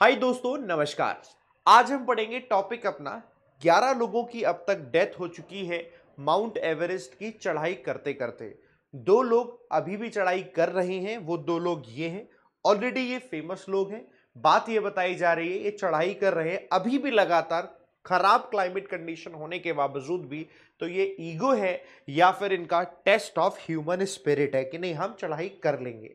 हाय दोस्तों नमस्कार आज हम पढ़ेंगे टॉपिक अपना 11 लोगों की अब तक डेथ हो चुकी है माउंट एवरेस्ट की चढ़ाई करते करते दो लोग अभी भी चढ़ाई कर रहे हैं वो दो लोग ये हैं ऑलरेडी ये फेमस लोग हैं बात ये बताई जा रही है ये चढ़ाई कर रहे हैं अभी भी लगातार खराब क्लाइमेट कंडीशन होने के बावजूद भी तो ये ईगो है या फिर इनका टेस्ट ऑफ ह्यूमन स्पिरिट है कि नहीं हम चढ़ाई कर लेंगे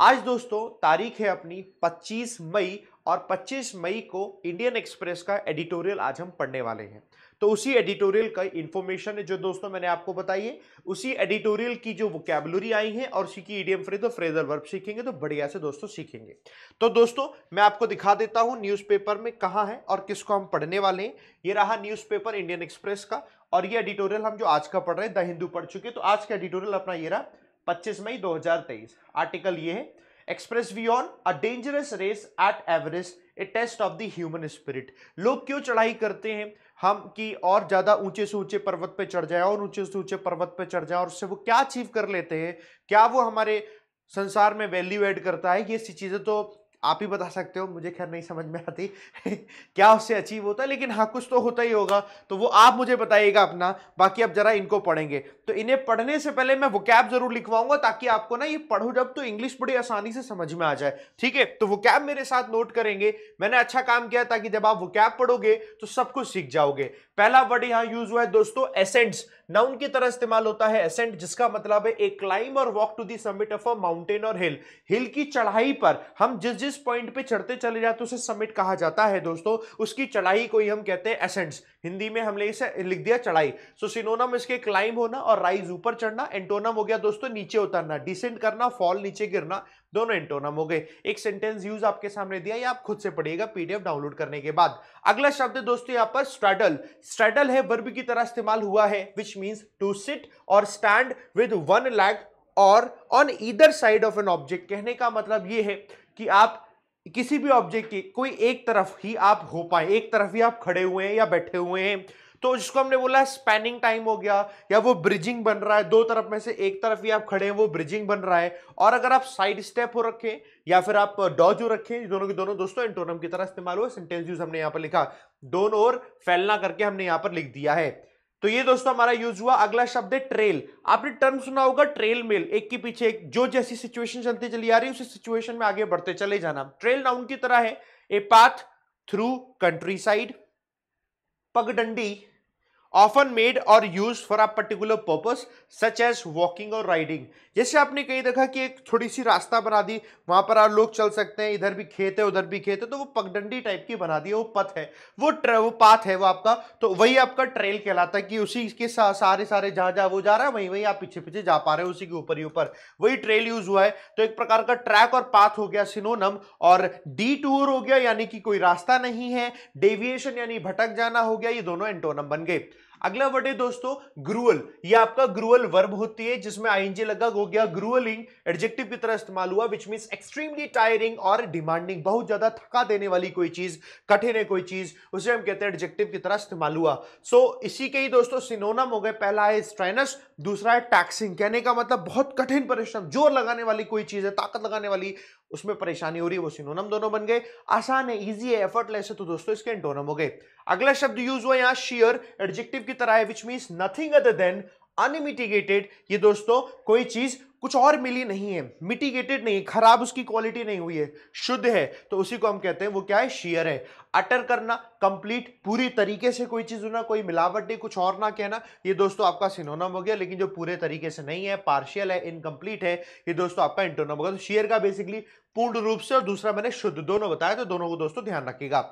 आज दोस्तों तारीख है अपनी 25 मई और 25 मई को इंडियन एक्सप्रेस का एडिटोरियल आज हम पढ़ने वाले हैं तो उसी एडिटोरियल का इन्फॉर्मेशन है जो दोस्तों मैंने आपको बताई है उसी एडिटोरियल की जो वोकेबलरी आई है और उसी की ईडीएम फ्री तो फ्रेजर वर्ब सीखेंगे तो बढ़िया से दोस्तों सीखेंगे तो दोस्तों मैं आपको दिखा देता हूं न्यूज़पेपर में कहाँ है और किसको हम पढ़ने वाले हैं ये रहा न्यूज़पेपर इंडियन एक्सप्रेस का और ये एडिटोरियल हम जो आज का पढ़ रहे हैं द हिंदू पढ़ चुके तो आज का एडिटोरियल अपना ये रहा पच्चीस मई दो आर्टिकल ये है express on a dangerous race at Everest a test of the human spirit लोग क्यों चढ़ाई करते हैं हम कि और ज़्यादा ऊंचे से ऊंचे पर्वत पे चढ़ जाए और ऊंचे से ऊंचे पर्वत पे चढ़ जाए और उससे वो क्या अचीव कर लेते हैं क्या वो हमारे संसार में वैल्यू एड करता है ये सी चीज़ें तो आप ही बता सकते हो मुझे खैर नहीं समझ में आती क्या उससे अचीव होता है लेकिन हाँ कुछ तो होता ही होगा तो वो आप मुझे बताइएगा अपना बाकी आप जरा इनको पढ़ेंगे तो इन्हें पढ़ने से पहले मैं वोकैब जरूर लिखवाऊंगा ताकि आपको ना ये पढ़ो जब तो इंग्लिश बड़ी आसानी से समझ में आ जाए ठीक है तो वोकैब मेरे साथ नोट करेंगे मैंने अच्छा काम किया ताकि जब आप वोकैब पढ़ोगे तो सब कुछ सीख जाओगे पहला वर्ड यहाँ यूज हुआ है दोस्तों एसेंट्स नाउन की तरह इस्तेमाल होता है एसेंट जिसका मतलब है a climb or walk to the summit of a mountain or hill हिल की चढ़ाई पर हम जिस जिस पॉइंट पे चढ़ते चले जाते उसे समिट कहा जाता है दोस्तों उसकी चढ़ाई को ही हम कहते हैं एसेंट्स हिंदी में हमने इसे लिख दिया चढ़ाई सो सिनोनम इसके क्लाइम होना और राइज ऊपर चढ़ना एंटोनम हो गया दोस्तों नीचे उतरना डिसेंट करना फॉल नीचे गिरना दोनों एंटोनम हो गए एक सेंटेंस यूज आपके सामने दिया आप खुद से पढ़िएगा पीडीएफ डाउनलोड करने के बाद अगला शब्द है दोस्तों यहाँ पर स्ट्रैडल स्ट्रैडल है वर्ब की तरह इस्तेमाल हुआ है which means to sit or stand with one leg or on either side of an object कहने का मतलब ये है कि आप किसी भी ऑब्जेक्ट की कोई एक तरफ ही आप हो पाए एक तरफ ही आप खड़े हुए हैं या बैठे हुए हैं तो जिसको हमने बोला स्पैनिंग टाइम हो गया या वो ब्रिजिंग बन रहा है दो तरफ में से एक तरफ ही आप खड़े हैं वो ब्रिजिंग बन रहा है और अगर आप साइड स्टेप हो रखें या फिर आप डॉज हो रखें दोनों के दोनों दोस्तों इंटोनम की तरह इस्तेमाल हुआ सेंटेंस यूज हमने यहाँ पर लिखा दोनों ओर फैलना करके हमने यहाँ पर लिख दिया है तो ये दोस्तों हमारा यूज हुआ अगला शब्द है ट्रेल आपने टर्म सुना होगा ट्रेल मेल एक के पीछे एक जो जैसी सिचुएशन चलती चली आ रही है उसी सिचुएशन में आगे बढ़ते चले जाना ट्रेल नाउन की तरह है a path through countryside पगडंडी often made or used for a particular purpose such as walking or riding जैसे आपने कहीं देखा कि एक थोड़ी सी रास्ता बना दी वहां पर आप लोग चल सकते हैं इधर भी खेत है उधर भी खेत है तो वो पगडंडी टाइप की बना दी है वो पथ है वो वो पाथ है वो आपका तो वही आपका ट्रेल कहलाता है कि उसी के सा, सारे सारे जहां जहां वो जा रहा है वहीं वहीं आप पीछे पीछे जा पा रहे हो उसी के ऊपर ही ऊपर वही ट्रेल यूज हुआ है तो एक प्रकार का ट्रैक और पाथ हो गया सिनोनम और डी टूर हो गया यानी कि कोई रास्ता नहीं है डेविएशन यानी भटक जाना हो गया ये दोनों एंटोनम बन गए अगला वर्ड है दोस्तों ग्रुअल ये आपका ग्रुअल वर्ब होती है जिसमें आईएनजी लगा हो गया ग्रुअलिंग एडजेक्टिव की तरह इस्तेमाल हुआ which mean extremely tiring or demanding बहुत ज्यादा थका देने वाली कोई चीज कठिन है कोई चीज उसे हम कहते हैं एडजेक्टिव की तरह इस्तेमाल हुआ सो so, इसी के ही दोस्तों सिनोनम हो गए पहला है स्ट्रेनस दूसरा है टैक्सिंग कहने का मतलब बहुत कठिन परिश्रम जोर लगाने वाली कोई चीज है ताकत लगाने वाली उसमें परेशानी हो रही है वो सिनोनम दोनों बन गए आसान है इजी है एफर्टलेस है तो दोस्तों इसके एंटोनम हो गए अगला शब्द यूज हुआ यहाँ शियर एडजेक्टिव की तरह है which means nothing other than unmitigated ये दोस्तों कोई चीज कुछ और मिली नहीं है मिटिगेटेड नहीं खराब उसकी क्वालिटी नहीं हुई है शुद्ध है तो उसी को हम कहते हैं वो क्या है शेयर है अटर करना कंप्लीट पूरी तरीके से कोई चीज होना कोई मिलावट नहीं कुछ और ना कहना ये दोस्तों आपका सिनोनम हो गया लेकिन जो पूरे तरीके से नहीं है पार्शियल है इनकम्प्लीट है ये दोस्तों आपका इंटोनम होगा तो शेयर का बेसिकली पूर्ण रूप से और दूसरा मैंने शुद्ध दोनों बताया तो दोनों को दोस्तों ध्यान रखिएगा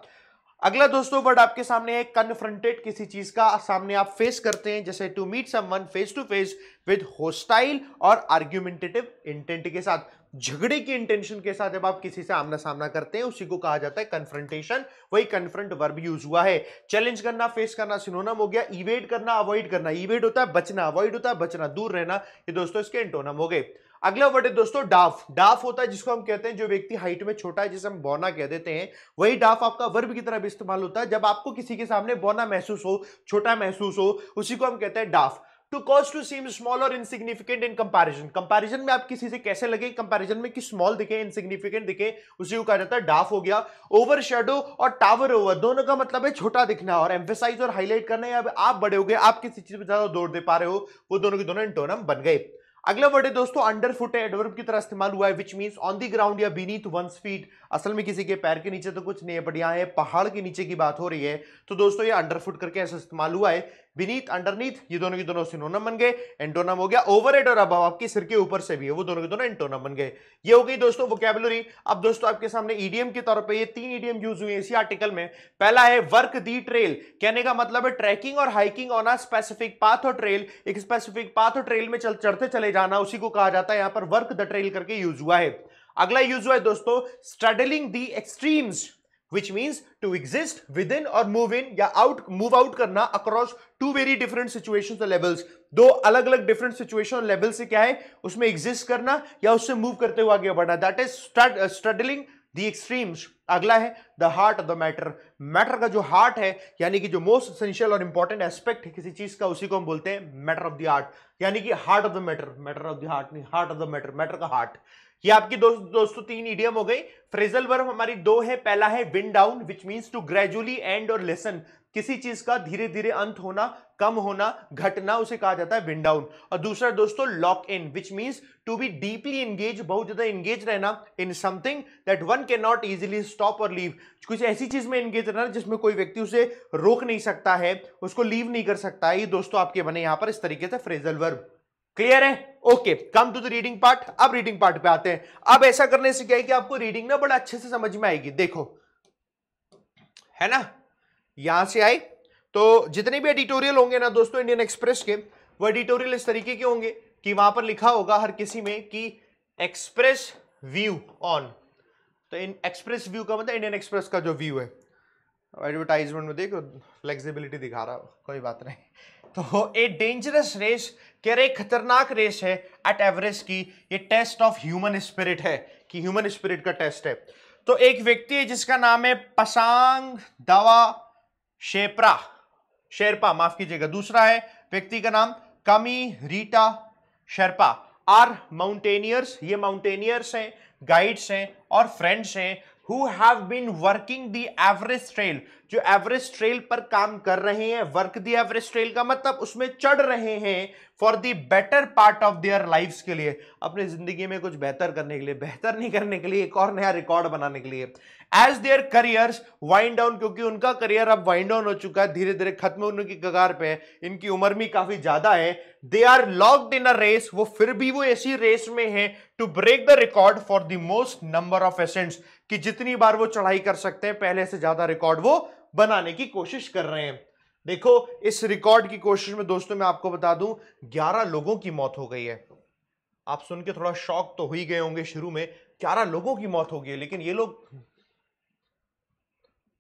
अगला दोस्तों वर्ड आपके सामने है कन्फ्रंटेड किसी चीज का सामने आप फेस करते हैं जैसे to meet someone face to face with hostile और आर्ग्यूमेंटेटिव इंटेंट के साथ झगड़े की इंटेंशन के साथ जब आप किसी से आमना सामना करते हैं उसी को कहा जाता है कन्फ्रंटेशन वही कन्फ्रंट वर्ब यूज हुआ है चैलेंज करना फेस करना सिनोनम हो गया इवेड करना अवॉइड करना इवेड होता है बचना अवॉइड होता है बचना दूर रहना ये दोस्तों इसके इंटोनम हो गए अगला वर्ड है दोस्तों डाफ डाफ होता है जिसको हम कहते हैं जो व्यक्ति हाइट में छोटा है जिसे हम बोना कह देते हैं वही डाफ आपका वर्ब की तरह भी इस्तेमाल होता है जब आपको किसी के सामने बोना महसूस हो छोटा महसूस हो उसी को हम कहते हैं dwarf to cause to seem small और इनसिग्निफिकेंट इन कंपेरिजन कंपेरिजन में आप किसी से कैसे लगे कंपेरिजन में कि स्मॉल दिखे इनसिग्निफिकेंट दिखे उसी को कहा जाता है डाफ हो गया ओवर शेडो और टावर ओवर दोनों का मतलब है छोटा दिखना और एम्फेसाइज और हाईलाइट करना है अब आप बड़े हो गए आप किसी चीज पर ज्यादा दौड़ दे पा रहे हो वो दोनों के दोनों इंटोनम बन गए अगला वर्ड है दोस्तों अंडर फुट है एडवर्ब की तरह इस्तेमाल हुआ है which means on the ground या बीनीथ वंस फीट असल में किसी के पैर के नीचे तो कुछ नहीं है बट यहाँ है पहाड़ के नीचे की बात हो रही है तो दोस्तों ये अंडर फुट करके ऐसा इस्तेमाल हुआ है विनीत अंडरनीथ ये दोनों के दोनों सिनोनम बन गए एंटोनम हो गया ओवरहेड और अभाव आपके सिर के ऊपर से भी है वो दोनों के दोनों एंटोनम बन गए ये हो गई दोस्तों वोकैबुलरी अब दोस्तों आपके सामने ईडीएम के तौर पर ये तीन ईडीएम यूज हुए इसी आर्टिकल में पहला है वर्क दी ट्रेल कहने का मतलब है ट्रैकिंग और hiking on a specific path और ट्रेल एक स्पेसिफिक पाथ और ट्रेल में चल चढ़ते चले जाना उसी को कहा जाता है यहां पर वर्क द ट्रेल करके यूज हुआ है अगला यूज हुआ है दोस्तों straddling the extremes which means to exist within और मूव इन या आउट मूव आउट करना across two very different situation levels दो अलग अलग डिफरेंट सिचुएशन लेवल से क्या है उसमें एग्जिस्ट करना या उससे मूव करते हुए आगे बढ़ना that is struggling the extremes अगला है the heart of the matter matter का जो हार्ट है यानी कि जो मोस्ट असेंशियल और इंपॉर्टेंट एस्पेक्ट है किसी चीज का उसी को हम बोलते हैं मैटर ऑफ द आर्ट यानी कि heart of the matter matter of the heart नहीं heart of the matter matter का हार्ट ये आपकी दो, दोस्तों तीन ईडियम हो गई फ्रेजल वर्ब हमारी दो है पहला है wind down which means to gradually end और लेसन किसी चीज का धीरे धीरे अंत होना कम होना घटना उसे कहा जाता है विन डाउन और दूसरा दोस्तों lock in which means to be deeply engage बहुत ज्यादा एंगेज रहना in something that one can not easily stop और लीव कुछ ऐसी चीज में एंगेज रहना जिसमें कोई व्यक्ति उसे रोक नहीं सकता है उसको लीव नहीं कर सकता है ये दोस्तों आपके बने यहां पर इस तरीके से फ्रेजल वर्ब क्लियर है okay come to the reading part अब रीडिंग पार्ट पे आते हैं अब ऐसा करने से क्या है कि आपको रीडिंग ना बड़ा अच्छे से समझ में आएगी देखो है ना यहां से आई तो जितने भी एडिटोरियल होंगे ना दोस्तों इंडियन एक्सप्रेस के वो एडिटोरियल इस तरीके के होंगे कि वहां पर लिखा होगा हर किसी में कि एक्सप्रेस व्यू ऑन तो इन एक्सप्रेस व्यू का मतलब इंडियन एक्सप्रेस का जो व्यू है एडवर्टाइजमेंट में देखो फ्लेक्सिबिलिटी दिखा रहा कोई बात नहीं तो ए डेंजरस रेस कह रहे खतरनाक रेस है एट एवरेस्ट की ये टेस्ट ऑफ ह्यूमन स्पिरिट है कि ह्यूमन स्पिरिट का टेस्ट है तो एक व्यक्ति है जिसका नाम है पसांग दवा शेपरा शेरपा माफ कीजिएगा दूसरा है व्यक्ति का नाम कमी रीटा शेरपा आर माउंटेनियर्स ये माउंटेनियर्स हैं गाइड्स हैं और फ्रेंड्स हैं who have been working the average trail जो एवरेज ट्रेल पर काम कर रहे हैं वर्क दी एवरेज ट्रेल का मतलब उसमें चढ़ रहे हैं for the better part of their life के लिए अपनी जिंदगी में कुछ बेहतर करने के लिए बेहतर नहीं करने के लिए एक और नया रिकॉर्ड बनाने के लिए as their careers wind down क्योंकि उनका करियर अब वाइंड डाउन हो चुका है धीरे धीरे खत्म होने की कगार पे है इनकी उम्र भी काफी ज्यादा है they are locked in a race वो फिर भी वो ऐसी रेस में है to break the record for the most number of ascents कि जितनी बार वो चढ़ाई कर सकते हैं पहले से ज्यादा रिकॉर्ड वो बनाने की कोशिश कर रहे हैं देखो इस रिकॉर्ड की कोशिश में दोस्तों मैं आपको बता दूं ग्यारह लोगों की मौत हो गई है आप सुन के थोड़ा शौक तो हो ही गए होंगे शुरू में ग्यारह लोगों की मौत हो गई है लेकिन ये लोग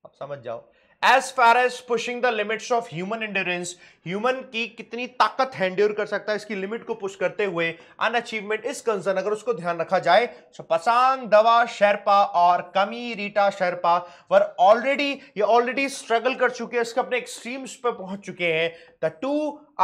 आप समझ जाओ as far as pushing the limits of human endurance human की कितनी ताकत है कर सकता है इसकी लिमिट को पुश करते हुए अन अचीवमेंट इस कंसर्न अगर उसको ध्यान रखा जाए तो पसांग दवा शेरपा और कमी रीटा शेरपा वर ऑलरेडी ये ऑलरेडी स्ट्रगल कर चुके हैं इसके अपने एक्सट्रीम्स पर पहुंच चुके हैं द टू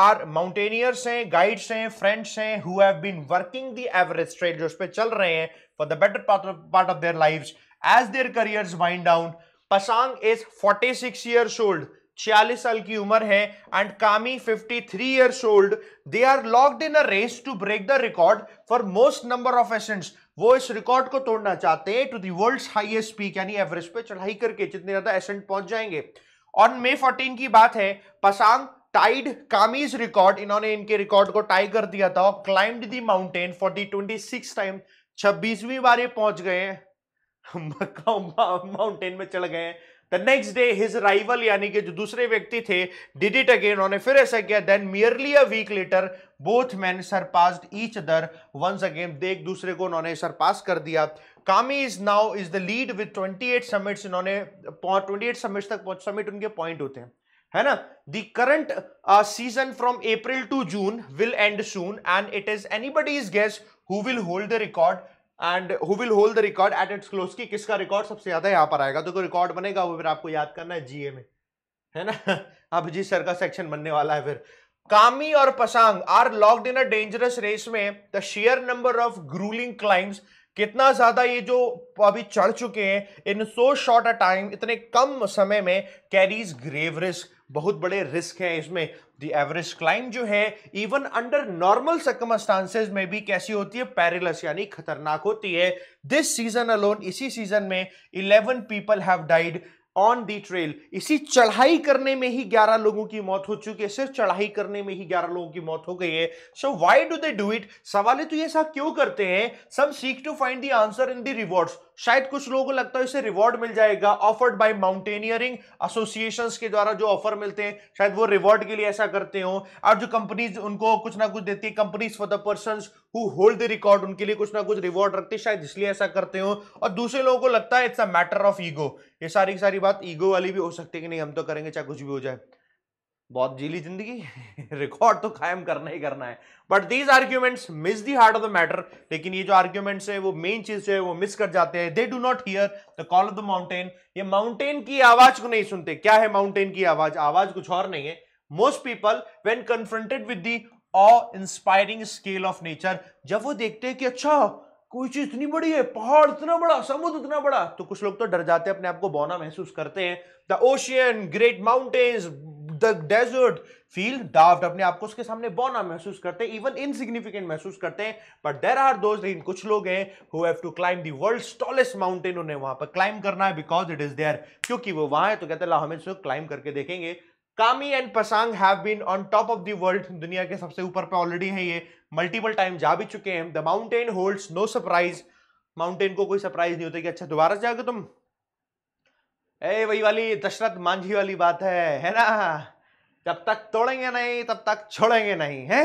आर माउंटेनियर्स हैं गाइड्स हैं फ्रेंड्स हैं who have been working the Everest trade जो उस पर चल रहे हैं for the better part of their life as their careers wind down Pasang is 46 years old छियालीस साल की उम्र है and Kami 53 years old they are locked in a race to break the record for most number of ascents वो इस record को तोड़ना चाहते हैं to the world's highest peak यानी एवरेस्ट पे चढ़ाई करके जितने ज्यादा एसेंट पहुंच जाएंगे ऑन मे 14 की बात है पसांग टाइड कामीज रिकॉर्ड इन्होंने इनके रिकॉर्ड को टाई कर दिया था climb the mountain for the twenty time छब्बीसवीं बार ये पहुंच गए हैं माउंटेन में चढ़ गए the next day his rival यानी कि जो दूसरे व्यक्ति थे डिड इट अगेन उन्होंने फिर ऐसा किया then merely a week later both men surpassed each other once again देख दूसरे को उन्होंने सरपास कर दिया Kami is now is the lead with 28 summits इन्होंने 28 समिट्स तक पहुंच समिट उनके पॉइंट होते हैं है ना the current season from April to June will end soon and it is is guess who will hold the record and who will hold the record at its close की किसका record सबसे ज्यादा यहाँ पर आएगा तो जो रिकॉर्ड बनेगा वो फिर आपको याद करना है जीए में है ना अब जी सर का सेक्शन बनने वाला है फिर कामी और Pasang are locked in a dangerous race में the sheer number of gruelling climbs कितना ज्यादा ये जो अभी चढ़ चुके हैं इन सो शॉर्ट अ टाइम इतने कम समय में कैरीज ग्रेव रिस्क बहुत बड़े रिस्क हैं इसमें दी एवरेज क्लाइम जो है इवन अंडर नॉर्मल सर्कमस्टांसेज में भी कैसी होती है पैरिलस यानी खतरनाक होती है दिस सीजन अलोन इसी सीजन में eleven people have died on the trail इसी चढ़ाई करने में ही 11 लोगों की मौत हो चुकी है सिर्फ चढ़ाई करने में ही 11 लोगों की मौत हो गई है so why do they do it सवाल है तो ये सब क्यों करते हैं some seek to find the answer in the rewards शायद कुछ लोगों को लगता है इसे रिवॉर्ड मिल जाएगा ऑफर्ड बाय माउंटेनियरिंग एसोसिएशन के द्वारा जो ऑफर मिलते हैं शायद वो रिवॉर्ड के लिए ऐसा करते हो और जो कंपनीज उनको कुछ ना कुछ देती है companies for the person who hold the record उनके लिए कुछ ना कुछ रिवॉर्ड रखते शायद इसलिए ऐसा करते हो और दूसरे लोगों को लगता है it's a matter of ego ये सारी सारी बात ईगो वाली भी हो सकती है कि नहीं हम तो करेंगे चाहे कुछ भी हो जाए बहुत जीली जिंदगी रिकॉर्ड तो कायम करना ही करना है but these arguments miss the heart of the matter लेकिन ये जो आर्ग्यूमेंट्स है वो मेन चीज जो है वो मिस कर जाते हैं they do not hear the call of the mountain ये माउंटेन की आवाज को नहीं सुनते क्या है माउंटेन की आवाज आवाज कुछ और नहीं है most people when confronted with the inspiring scale of nature जब वो देखते हैं कि अच्छा कोई चीज इतनी बड़ी है पहाड़ इतना बड़ा समुद्र इतना बड़ा तो कुछ लोग तो डर जाते हैं अपने आप को बौना महसूस करते हैं the ocean great mountains the desert feel dwarfed अपने आप को उसके सामने बौना महसूस करते हैं इवन इनसिग्निफिकेंट महसूस करते हैं बट देर आर दोज लेकिन कुछ लोग हैं who have to climb the world tallest mountain उन्हें वहां पर क्लाइम करना है बिकॉज इट इज देयर क्योंकि वो वहां है तो कहते हैं हम इसको क्लाइम करके देखेंगे Kami and Pasang have been on top of the world दुनिया के सबसे ऊपर पे ऑलरेडी है ये मल्टीपल टाइम जा भी चुके हैं the mountain holds no surprise mountain को कोई सरप्राइज नहीं होता कि अच्छा दोबारा जाओगे तुम ए वही वाली दशरथ मांझी वाली बात है है ना जब तक तोड़ेंगे नहीं तब तक छोड़ेंगे नहीं है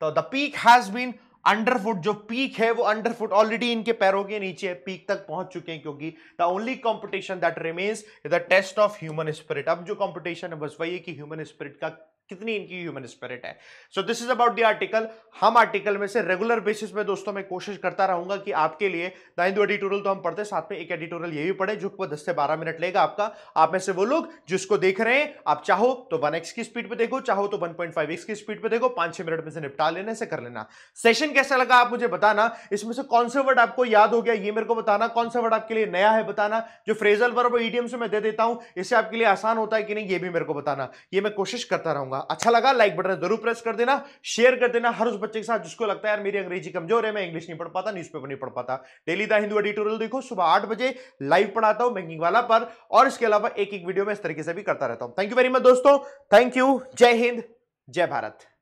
तो the peak has been underfoot जो पीक है वो अंडरफुट ऑलरेडी इनके पैरों के नीचे पीक तक पहुंच चुके हैं क्योंकि the only competition that remains the test of human spirit अब जो कॉम्पिटिशन है बस वही है कि ह्यूमन स्पिरिट का कितनी इनकी ह्यूमन स्पिरिट है so this is about the article हम आर्टिकल में से रेगुलर बेसिस पे दोस्तों मैं कोशिश करता रहूंगा कि आपके लिए ना एडिटोरियल तो हम पढ़ते साथ में एक एडिटोरियल ये भी पढ़े जो दस से बारह मिनट लेगा आपका आप में से वो लोग जिसको देख रहे हैं आप चाहो तो वन की स्पीड पर देखो चाहो तो वन की स्पीड पे देखो पांच छह मिनट में से निपटा लेने से कर लेना सेशन कैसा लगा आप मुझे बताना इसमें से कौन सा वर्ड आपको याद हो गया ये मेरे को बताना कौन सा वर्ड आपके लिए नया है बताना जो फ्रेजल वर्ब ईडीएम से मैं दे देता हूं इससे आपके लिए आसान होता है कि नहीं ये भी मेरे को बताना ये मैं कोशिश करता रहूंगा करूंगा अच्छा लगा लाइक बटन जरूर प्रेस कर देना शेयर कर देना हर उस बच्चे के साथ जिसको लगता है यार मेरी अंग्रेजी कमजोर है मैं इंग्लिश नहीं पढ़ पाता न्यूज़पेपर नहीं पढ़ पाता डेली द हिंदू एडिटोरियल देखो सुबह आठ बजे लाइव पढ़ाता हूं बैंकिंग वाला पर और इसके अलावा एक एक वीडियो में इस तरीके से भी करता रहता हूं थैंक यू वेरी मच दोस्तों थैंक यू जय हिंद जय भारत